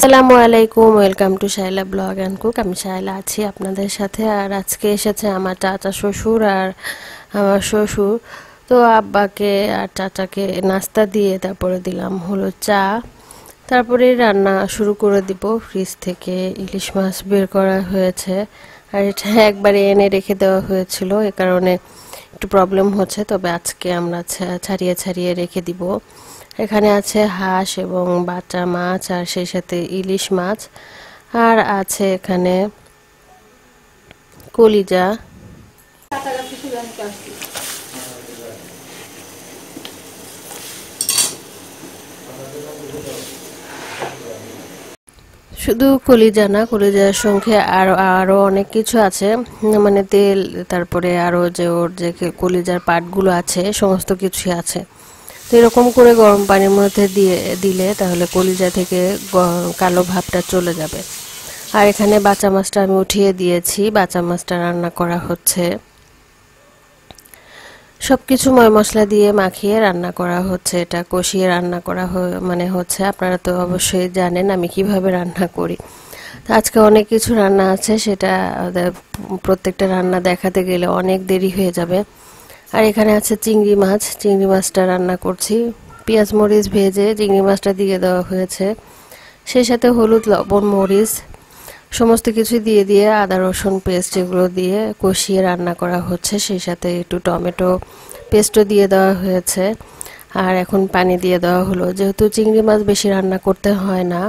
আসসালামু আলাইকুম welcome to Shaila blog and cook আমি শাইলা আছি আপনাদের সাথে আর আজকে এসেছে আমার চাচা শ্বশুর আর আমার শ্বশুর তো আব্বাকে আর চাচাকে নাস্তা দিয়ে তারপরে দিলাম হলো চা তারপরে রান্না শুরু করে দিব ফ্রিজ থেকে ইলিশ মাছ বের করা হয়েছে আর এটা একবারে এনে রেখে দেওয়া হয়েছিল এ কারণে একটু প্রবলেম হচ্ছে তবে আজকে আমরা ছাড়িয়ে ছাড়িয়ে রেখে দিব এখানে আছে হাঁস এবং বাটা মাছ আর সেই সাথে ইলিশ মাছ আর আছে এখানে কলিজা শুধু কলিজা না কলিজার সঙ্গে আরো আরও অনেক কিছু আছে মানে তেল তারপরে আরও যে ওর যে কলিজার পাটগুলো আছে সমস্ত কিছুই আছে তো এরকম করে গরম পানির মধ্যে দিয়ে দিলে তাহলে কলিজা থেকে কালো ভাবটা চলে যাবে আর এখানে বাঁচা মাছটা আমি উঠিয়ে দিয়েছি বাঁচা মাছটা রান্না করা হচ্ছে সব কিছু ময় মশলা দিয়ে মাখিয়ে রান্না করা হচ্ছে এটা কষিয়ে রান্না করা মানে হচ্ছে আপনারা তো অবশ্যই জানেন আমি কিভাবে রান্না করি আজকে অনেক কিছু রান্না আছে সেটা প্রত্যেকটা রান্না দেখাতে গেলে অনেক দেরি হয়ে যাবে আর এখানে আছে চিংড়ি মাছ চিংড়ি মাছটা রান্না করছি পেঁয়াজ মরিচ ভেজে চিংড়ি মাছটা দিয়ে দেওয়া হয়েছে সেই সাথে হলুদ লবণ মরিচ সমস্ত কিছু দিয়ে দিয়ে আদা রসুন পেস্ট এগুলো দিয়ে কষিয়ে রান্না করা হচ্ছে সেই সাথে একটু টমেটো পেস্টও দিয়ে দেওয়া হয়েছে আর এখন পানি দিয়ে দেওয়া হলো যেহেতু চিংড়ি মাছ বেশি রান্না করতে হয় না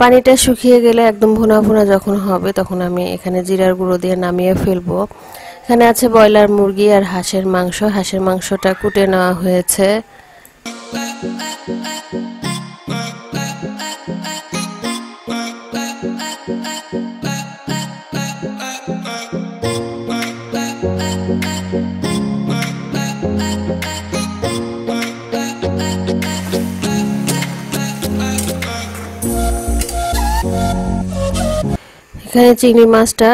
পানিটা শুকিয়ে গেলে একদম ভুনা ভুনা যখন হবে তখন আমি এখানে জিরার গুঁড়ো দিয়ে নামিয়ে ফেলবো এখানে আছে ব্রয়লার মুরগি আর হাঁসের মাংস হাঁসের মাংসটা কুটে নেওয়া হয়েছে এখানে চিংড়ি মাছটা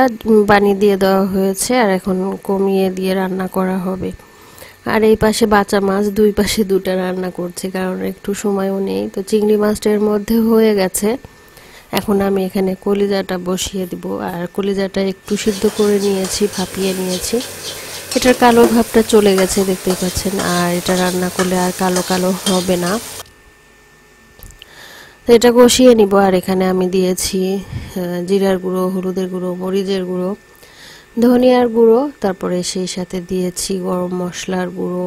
পানি দিয়ে দেওয়া হয়েছে আর এখন কমিয়ে দিয়ে রান্না করা হবে আর এই পাশে বাঁচা মাছ দুই পাশে দুটা রান্না করছে কারণ একটু সময়ও নেই তো চিংড়ি মাছটা এর মধ্যে হয়ে গেছে এখন আমি এখানে কলিজাটা বসিয়ে দিব আর কলিজাটা একটু সিদ্ধ করে নিয়েছি ভাপিয়ে নিয়েছি এটার কালো ভাবটা চলে গেছে দেখতে পাচ্ছেন আর এটা রান্না করলে আর কালো কালো হবে না তো এটা কষিয়ে নিব আর এখানে আমি দিয়েছি জিরার গুঁড়ো হলুদের গুঁড়ো মরিচের গুঁড়ো ধনিয়ার গুঁড়ো তারপরে সেই সাথে দিয়েছি গরম মশলার গুঁড়ো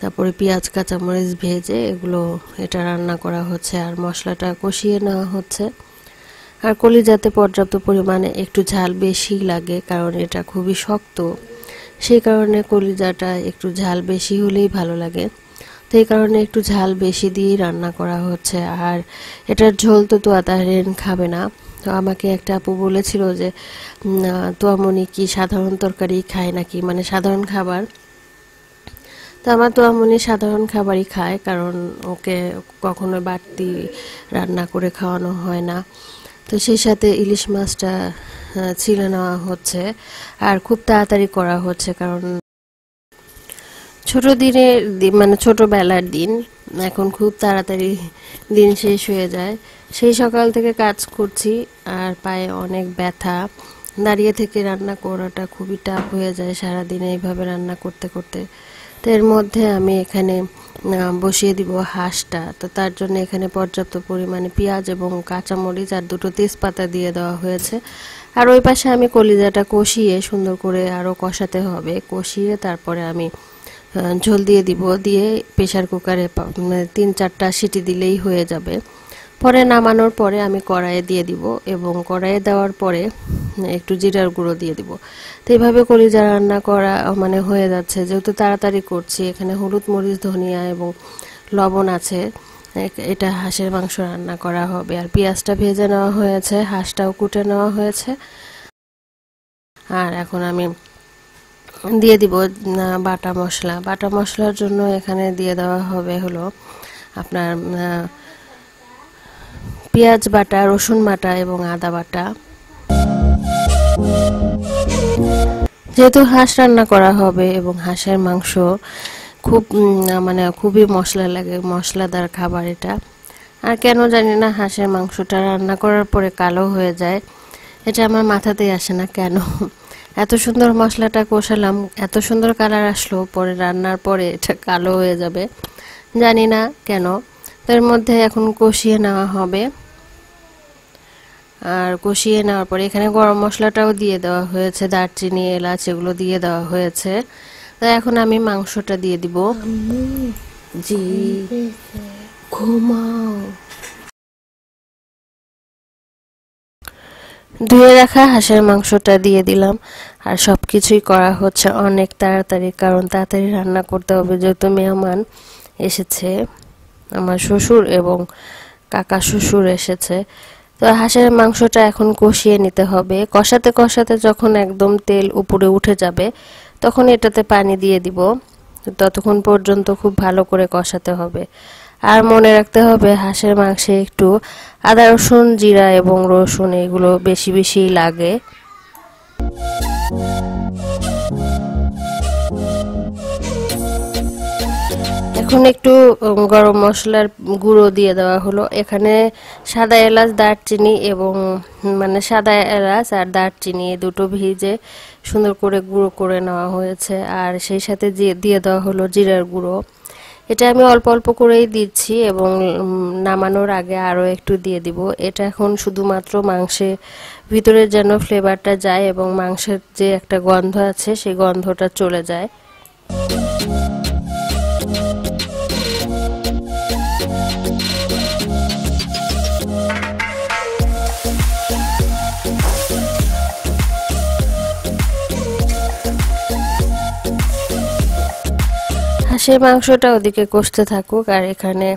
তারপরে পেঁয়াজ কাঁচামরিচ ভেজে এগুলো এটা রান্না করা হচ্ছে আর মশলাটা কষিয়ে নেওয়া হচ্ছে আর কলিজাতে পর্যাপ্ত পরিমাণে একটু ঝাল বেশি লাগে কারণ এটা খুবই শক্ত সেই কারণে কলিজাটা একটু ঝাল বেশি হলেই ভালো লাগে তো এই কারণে একটু ঝাল বেশি দিয়েই রান্না করা হচ্ছে আর এটার ঝোল তো তো তাহরিন খাবে না তো আমাকে একটা আপু বলেছিল যে তোয়ামনি কি সাধারণ তরকারি খায় নাকি মানে সাধারণ খাবার তো আমার তোয়ামনি সাধারণ খাবারই খায় কারণ ওকে কখনো বাড়তি রান্না করে খাওয়ানো হয় না তো সেই সাথে ইলিশ মাছটা ছিলে নেওয়া হচ্ছে আর খুব তাড়াতাড়ি করা হচ্ছে কারণ ছোট দিনের মানে ছোটবেলার দিন এখন খুব তাড়াতাড়ি দিন শেষ হয়ে যায় সেই সকাল থেকে কাজ করছি আর পায়ে অনেক ব্যথা দাঁড়িয়ে থেকে রান্না করাটা খুবই টাফ হয়ে যায় সারাদিন এইভাবে রান্না করতে করতে তো এর মধ্যে আমি এখানে বসিয়ে দিব হাঁসটা তো তার জন্য এখানে পর্যাপ্ত পরিমাণে পেঁয়াজ এবং কাঁচামরিচ আর দুটো তেজপাতা দিয়ে দেওয়া হয়েছে আর ওই পাশে আমি কলিজাটা কষিয়ে সুন্দর করে আরও কষাতে হবে কষিয়ে তারপরে আমি ঝোল দিয়ে দিব দিয়ে প্রেশার কুকারে মানে তিন চারটা সিটি দিলেই হয়ে যাবে পরে নামানোর পরে আমি কড়াইয়ে দিয়ে দিব এবং কড়াইয়ে দেওয়ার পরে একটু জিরার গুঁড়ো দিয়ে দিব তো এইভাবে কলিজা রান্না করা মানে হয়ে যাচ্ছে যেহেতু তাড়াতাড়ি করছি এখানে হলুদ মরিচ ধনিয়া এবং লবণ আছে এটা হাঁসের মাংস রান্না করা হবে আর পেঁয়াজটা ভেজে নেওয়া হয়েছে হাঁসটাও কুটে নেওয়া হয়েছে আর এখন আমি দিয়ে দিব বাটা মশলা বাটা মশলার জন্য এখানে দিয়ে দেওয়া হবে হলো আপনার পেঁয়াজ বাটা রসুন বাটা এবং আদা বাটা যেহেতু হাঁস রান্না করা হবে এবং হাঁসের মাংস খুব মানে খুবই মশলা লাগে মশলাদার খাবার এটা আর কেন জানি না হাঁসের মাংসটা রান্না করার পরে কালো হয়ে যায় এটা আমার মাথাতেই আসে না কেন এত সুন্দর মশলাটা কষালাম এত সুন্দর কালার আসলো পরে রান্নার পরে এটা কালো হয়ে যাবে জানি না কেন তার মধ্যে এখন কষিয়ে নেওয়া হবে আর কষিয়ে নেওয়ার পরে এখানে গরম মশলাটাও দিয়ে দেওয়া হয়েছে দারচিনি এলাচ এগুলো দিয়ে দেওয়া হয়েছে তো এখন আমি মাংসটা দিয়ে দিব জি ঘুমাও ধুয়ে রাখা হাঁসের মাংসটা দিয়ে দিলাম আর সব কিছুই করা হচ্ছে অনেক তাড়াতাড়ি কারণ তাড়াতাড়ি রান্না করতে হবে যেহেতু মেহমান এসেছে আমার শ্বশুর এবং কাকা শ্বশুর এসেছে তো হাঁসের মাংসটা এখন কষিয়ে নিতে হবে কষাতে কষাতে যখন একদম তেল উপরে উঠে যাবে তখন এটাতে পানি দিয়ে দিব ততক্ষণ পর্যন্ত খুব ভালো করে কষাতে হবে আর মনে রাখতে হবে হাঁসের মাংসে একটু আদা রসুন জিরা এবং রসুন এগুলো বেশি বেশি লাগে এখন একটু গরম মশলার গুঁড়ো দিয়ে দেওয়া হলো এখানে সাদা এলাচ দারচিনি এবং মানে সাদা এলাচ আর দারচিনি দুটো ভিজে সুন্দর করে গুঁড়ো করে নেওয়া হয়েছে আর সেই সাথে দিয়ে দেওয়া হলো জিরার গুঁড়ো এটা আমি অল্প অল্প করেই দিচ্ছি এবং নামানোর আগে আরও একটু দিয়ে দিব এটা এখন শুধুমাত্র মাংসে ভিতরে যেন ফ্লেভারটা যায় এবং মাংসের যে একটা গন্ধ আছে সেই গন্ধটা চলে যায় সে মাংসটা ওদিকে কষতে থাকুক আর এখানে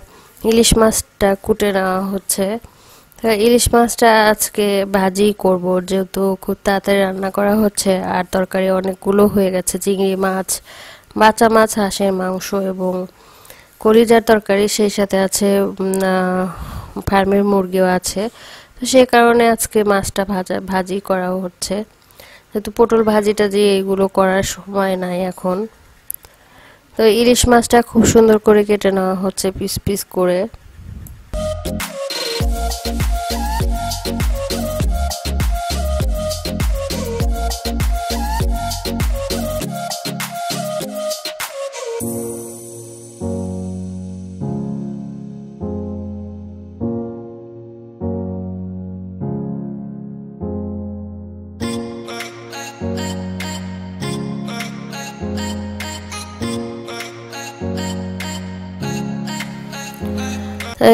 ইলিশ মাছটা কুটে নেওয়া হচ্ছে ইলিশ মাছটা আজকে ভাজি করব যেহেতু খুব তাড়াতাড়ি রান্না করা হচ্ছে আর তরকারি অনেকগুলো হয়ে গেছে চিংড়ি মাছ বাঁচা মাছ হাঁসের মাংস এবং কলিজার তরকারি সেই সাথে আছে ফার্মের মুরগিও আছে তো সে কারণে আজকে মাছটা ভাজা ভাজি করা হচ্ছে যেহেতু পটল ভাজিটা যে এইগুলো করার সময় নাই এখন তো ইলিশ মাছটা খুব সুন্দর করে কেটে নেওয়া হচ্ছে পিস পিস করে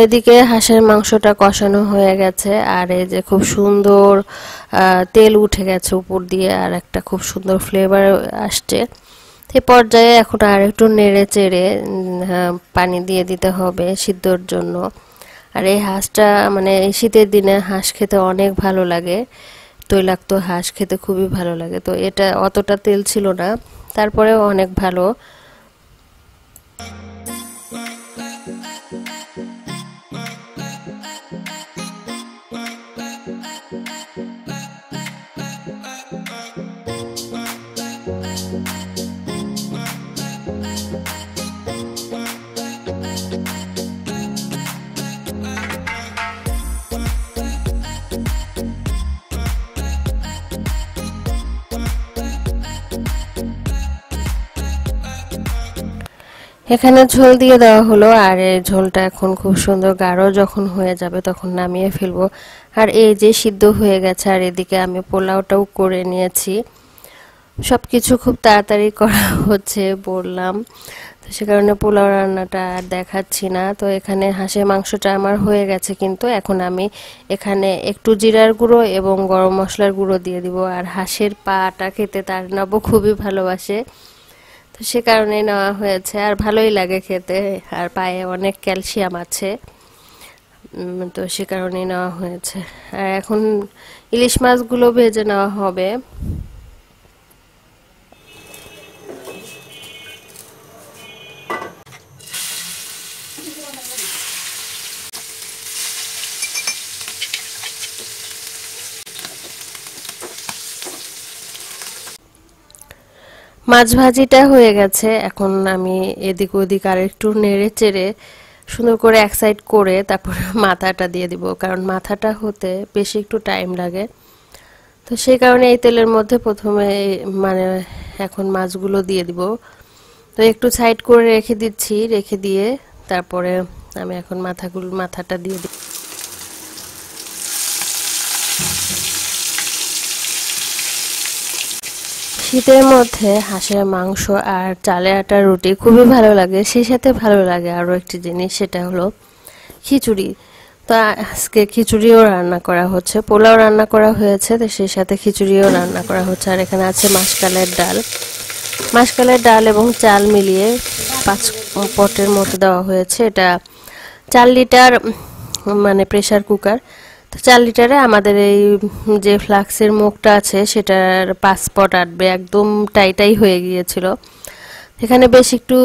এদিকে হাঁসের মাংসটা কষানো হয়ে গেছে আর এই যে খুব সুন্দর তেল উঠে গেছে উপর দিয়ে আর একটা খুব সুন্দর ফ্লেভার আসছে এই পর্যায়ে এখন আর একটু নেড়ে চেড়ে পানি দিয়ে দিতে হবে সিদ্ধর জন্য আর এই হাঁসটা মানে এই শীতের দিনে হাঁস খেতে অনেক ভালো লাগে তৈলাক্ত হাঁস খেতে খুবই ভালো লাগে তো এটা অতটা তেল ছিল না তারপরেও অনেক ভালো এখানে ঝোল দিয়ে দেওয়া হলো আর এই ঝোলটা এখন খুব সুন্দর গাঢ় যখন হয়ে যাবে তখন নামিয়ে ফেলবো আর এই যে সিদ্ধ হয়ে গেছে আর এদিকে আমি পোলাওটাও করে নিয়েছি সব কিছু খুব তাড়াতাড়ি করা হচ্ছে বললাম তো সে কারণে পোলাও রান্নাটা আর দেখাচ্ছি না তো এখানে হাঁসের মাংসটা আমার হয়ে গেছে কিন্তু এখন আমি এখানে একটু জিরার গুঁড়ো এবং গরম মশলার গুঁড়ো দিয়ে দিব আর হাঁসের পাটা খেতে তার নাবো খুবই ভালোবাসে তো সে কারণে নেওয়া হয়েছে আর ভালোই লাগে খেতে আর পায়ে অনেক ক্যালসিয়াম আছে তো সে কারণে নেওয়া হয়েছে আর এখন ইলিশ মাছগুলো ভেজে নেওয়া হবে মাছ ভাজিটা হয়ে গেছে এখন আমি এদিক ওদিক আর একটু নেড়ে চেড়ে সুন্দর করে এক সাইড করে তারপর মাথাটা দিয়ে দিব কারণ মাথাটা হতে বেশি একটু টাইম লাগে তো সেই কারণে এই তেলের মধ্যে প্রথমে মানে এখন মাছগুলো দিয়ে দিব তো একটু সাইড করে রেখে দিচ্ছি রেখে দিয়ে তারপরে আমি এখন মাথাগুলো মাথাটা দিয়ে দিই শীতের মধ্যে হাঁসের মাংস আর চালে আটার রুটি খুবই ভালো লাগে সেই সাথে ভালো লাগে আরও একটি জিনিস সেটা হলো খিচুড়ি তো আজকে খিচুড়িও রান্না করা হচ্ছে পোলাও রান্না করা হয়েছে তো সেই সাথে খিচুড়িও রান্না করা হচ্ছে আর এখানে আছে মাসকালের ডাল মাসকালের ডাল এবং চাল মিলিয়ে পাঁচ পটের মতো দেওয়া হয়েছে এটা চার লিটার মানে প্রেশার কুকার তো চার লিটারে আমাদের এই যে ফ্লাক্সের মুখটা আছে সেটার পাসপোর্ট আটবে একদম টাইটাই হয়ে গিয়েছিল এখানে বেশ একটু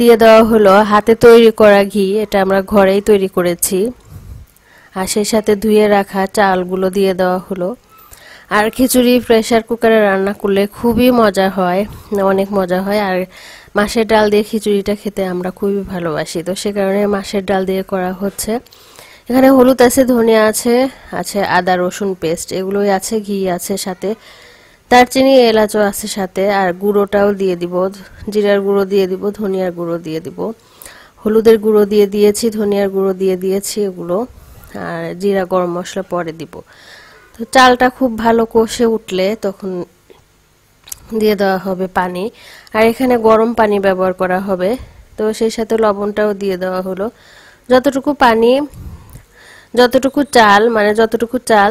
দিয়ে দেওয়া হলো হাতে তৈরি করা ঘি এটা আমরা ঘরেই তৈরি করেছি আর সেই সাথে ধুয়ে রাখা চালগুলো দিয়ে দেওয়া হলো আর খিচুড়ি প্রেশার কুকারে রান্না করলে খুবই মজা হয় অনেক মজা হয় আর মাসের ডাল দিয়ে খিচুড়িটা খেতে আমরা খুবই ভালোবাসি তো সে কারণে মাসের ডাল দিয়ে করা হচ্ছে এখানে হলুদ আছে ধনিয়া আছে আছে আদা রসুন পেস্ট এগুলোই আছে ঘি আছে সাথে দারচিনি এলাচও আছে সাথে আর গুঁড়োটাও দিয়ে দিব জিরার গুঁড়ো দিয়ে দিব ধনিয়ার গুঁড়ো দিয়ে দিব হলুদের গুঁড়ো দিয়ে দিয়েছি ধনিয়ার গুঁড়ো দিয়ে দিয়েছি এগুলো আর জিরা গরম মশলা পরে দিব তো চালটা খুব ভালো কষে উঠলে তখন দিয়ে দেওয়া হবে পানি আর এখানে গরম পানি ব্যবহার করা হবে তো সেই সাথে লবণটাও দিয়ে দেওয়া হলো যতটুকু পানি যতটুকু চাল মানে যতটুকু চাল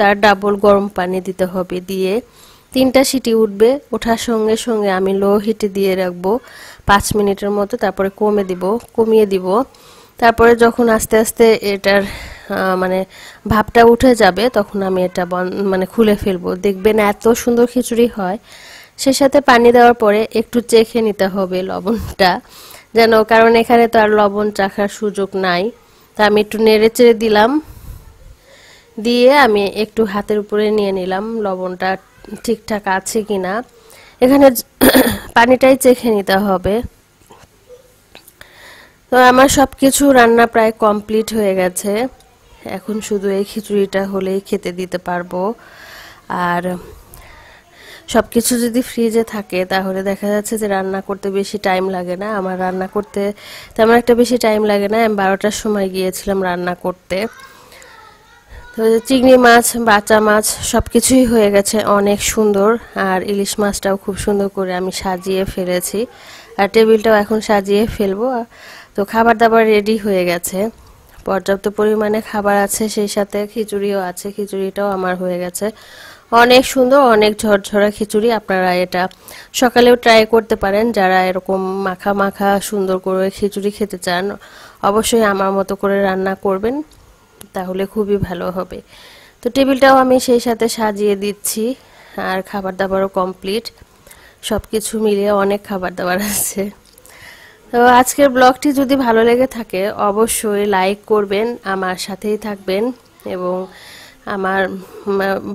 তার ডাবল গরম পানি দিতে হবে দিয়ে তিনটা সিটি উঠবে ওঠার সঙ্গে সঙ্গে আমি লো হিটে দিয়ে রাখবো পাঁচ মিনিটের মতো তারপরে কমে দিব কমিয়ে দিব তারপরে যখন আস্তে আস্তে এটার মানে ভাবটা উঠে যাবে তখন আমি এটা মানে খুলে ফেলবো দেখবেন এত সুন্দর খিচুড়ি হয় সে সাথে পানি দেওয়ার পরে একটু চেখে নিতে হবে লবণটা যেন কারণ এখানে তো আর লবণ চাখার সুযোগ নাই তা আমি একটু নেড়ে চেড়ে দিলাম দিয়ে আমি একটু হাতের উপরে নিয়ে নিলাম লবণটা ঠিকঠাক আছে কি না এখানে পানিটাই চেখে নিতে হবে তো আমার সব কিছু রান্না প্রায় কমপ্লিট হয়ে গেছে এখন শুধু এই খিচুড়িটা হলেই খেতে দিতে পারবো আর সব কিছু যদি ফ্রিজে থাকে তাহলে দেখা যাচ্ছে যে রান্না করতে বেশি টাইম লাগে না আমার রান্না করতে তেমন একটা বেশি টাইম লাগে না আমি বারোটার সময় গিয়েছিলাম রান্না করতে তো চিংড়ি মাছ বাচা মাছ সব কিছুই হয়ে গেছে অনেক সুন্দর আর ইলিশ মাছটাও খুব সুন্দর করে আমি সাজিয়ে ফেলেছি আর টেবিলটাও এখন সাজিয়ে ফেলবো তো খাবার দাবার রেডি হয়ে গেছে পর্যাপ্ত পরিমাণে খাবার আছে সেই সাথে খিচুড়িও আছে খিচুড়িটাও আমার হয়ে গেছে অনেক সুন্দর অনেক ঝরঝরা খিচুড়ি আপনারা এটা সকালেও ট্রাই করতে পারেন যারা এরকম মাখা মাখা সুন্দর করে খিচুড়ি খেতে চান অবশ্যই আমার মতো করে রান্না করবেন তাহলে খুবই ভালো হবে তো টেবিলটাও আমি সেই সাথে সাজিয়ে দিচ্ছি আর খাবার দাবারও কমপ্লিট সব কিছু মিলিয়ে অনেক খাবার দাবার আছে তো আজকের ব্লগটি যদি ভালো লেগে থাকে অবশ্যই লাইক করবেন আমার সাথেই থাকবেন এবং আমার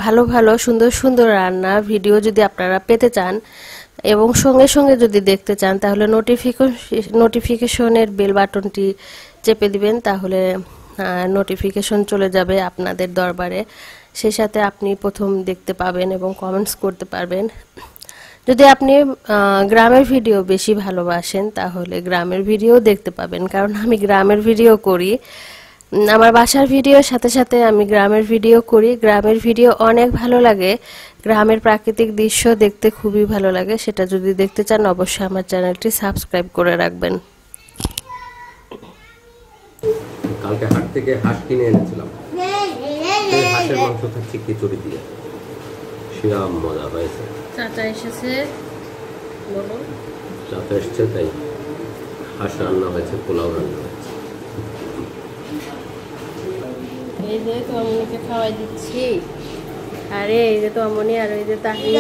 ভালো ভালো সুন্দর সুন্দর রান্না ভিডিও যদি আপনারা পেতে চান এবং সঙ্গে সঙ্গে যদি দেখতে চান তাহলে নোটিফিকেশন নোটিফিকেশনের বেল বাটনটি চেপে দিবেন তাহলে নোটিফিকেশন চলে যাবে আপনাদের দরবারে সেই সাথে আপনি প্রথম দেখতে পাবেন এবং কমেন্টস করতে পারবেন যদি আপনি গ্রামের ভিডিও বেশি ভালোবাসেন তাহলে গ্রামের ভিডিও দেখতে পাবেন কারণ আমি গ্রামের ভিডিও করি আমার বাসার ভিডিওর সাথে সাথে আমি গ্রামের ভিডিও করি গ্রামের ভিডিও অনেক ভালো লাগে গ্রামের প্রাকৃতিক দৃশ্য দেখতে খুবই ভালো লাগে সেটা যদি দেখতে চান অবশ্যই আমার চ্যানেলটি সাবস্ক্রাইব করে রাখবেন কালকে হাট থেকে হাঁস কিনে এনেছিলাম হাঁসের মাংস থাকছে খিচুড়ি দিয়ে সেরাম মজা হয়েছে চাচা এসেছে বলো চাচা এসেছে তাই হাঁস রান্না হয়েছে পোলাও রান্না হয়েছে যে তো খাওয়াই দিচ্ছি আরে এই যে তো আমনি আর ওই যে তাহি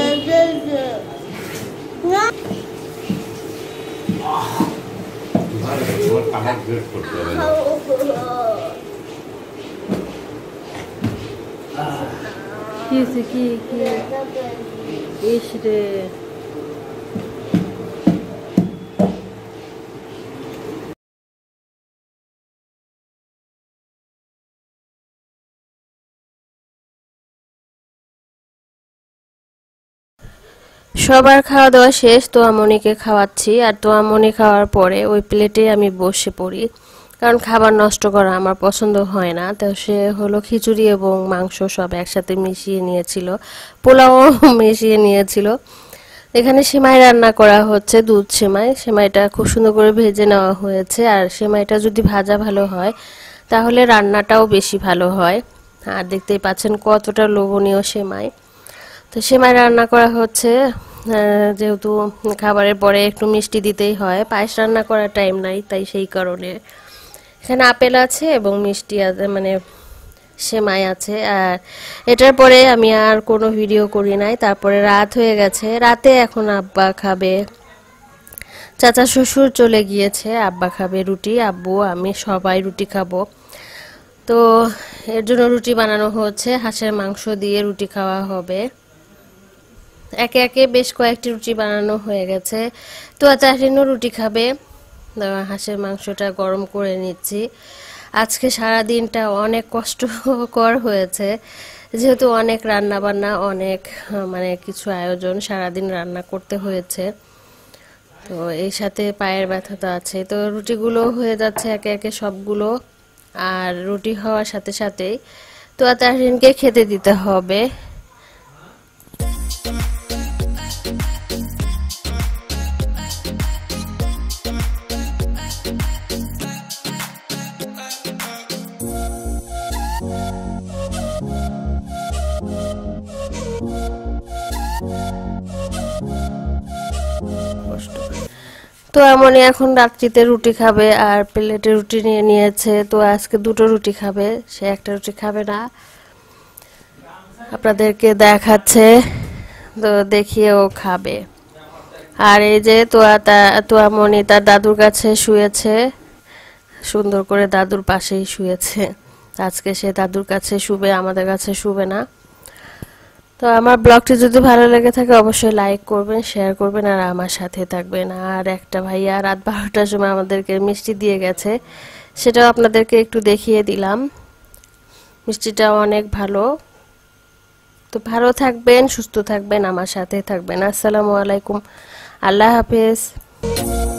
কি কি ইস রে সবার খাওয়া দাওয়া শেষ তো আমনিকে খাওয়াচ্ছি আর তো আমনি খাওয়ার পরে ওই প্লেটে আমি বসে পড়ি কারণ খাবার নষ্ট করা আমার পছন্দ হয় না তো সে হলো খিচুড়ি এবং মাংস সব একসাথে মিশিয়ে নিয়েছিল পোলাও মিশিয়ে নিয়েছিল এখানে সেমাই রান্না করা হচ্ছে দুধ সেমাই সেমাইটা খুব সুন্দর করে ভেজে নেওয়া হয়েছে আর সেমাইটা যদি ভাজা ভালো হয় তাহলে রান্নাটাও বেশি ভালো হয় আর দেখতেই পাচ্ছেন কতটা লোভনীয় সেমাই তো সেমাই রান্না করা হচ্ছে যেহেতু খাবারের পরে একটু মিষ্টি দিতেই হয় পায়েস রান্না করার টাইম নাই তাই সেই কারণে এখানে আপেল আছে এবং মিষ্টি আছে মানে সেমাই আছে আর এটার পরে আমি আর কোনো ভিডিও করি নাই তারপরে রাত হয়ে গেছে রাতে এখন আব্বা খাবে চাচা শ্বশুর চলে গিয়েছে আব্বা খাবে রুটি আব্বু আমি সবাই রুটি খাবো তো এর জন্য রুটি বানানো হচ্ছে হাঁসের মাংস দিয়ে রুটি খাওয়া হবে একে একে বেশ কয়েকটি রুটি বানানো হয়ে গেছে তো তাহিনও রুটি খাবে হাঁসের মাংসটা গরম করে নিচ্ছি আজকে সারা দিনটা অনেক কষ্টকর হয়েছে যেহেতু অনেক রান্না বান্না অনেক মানে কিছু আয়োজন সারাদিন রান্না করতে হয়েছে তো এই সাথে পায়ের ব্যথা তো আছে তো রুটিগুলো হয়ে যাচ্ছে একে একে সবগুলো আর রুটি হওয়ার সাথে সাথেই তো তাহিনকে খেতে দিতে হবে তো এমনই এখন রাত্রিতে রুটি খাবে আর প্লেটে রুটি নিয়ে নিয়েছে তো আজকে দুটো রুটি খাবে সে একটা রুটি খাবে না আপনাদেরকে দেখাচ্ছে তো দেখিয়ে ও খাবে আর এই যে তোয়া তা মনি তার দাদুর কাছে শুয়েছে সুন্দর করে দাদুর পাশেই শুয়েছে আজকে সে দাদুর কাছে শুবে আমাদের কাছে শুবে না তো আমার ব্লগটি যদি ভালো লেগে থাকে অবশ্যই লাইক করবেন শেয়ার করবেন আর আমার সাথে থাকবেন আর একটা ভাইয়া রাত বারোটার সময় আমাদেরকে মিষ্টি দিয়ে গেছে সেটাও আপনাদেরকে একটু দেখিয়ে দিলাম মিষ্টিটা অনেক ভালো তো ভালো থাকবেন সুস্থ থাকবেন আমার সাথে থাকবেন আসসালামু আলাইকুম আল্লাহ হাফেজ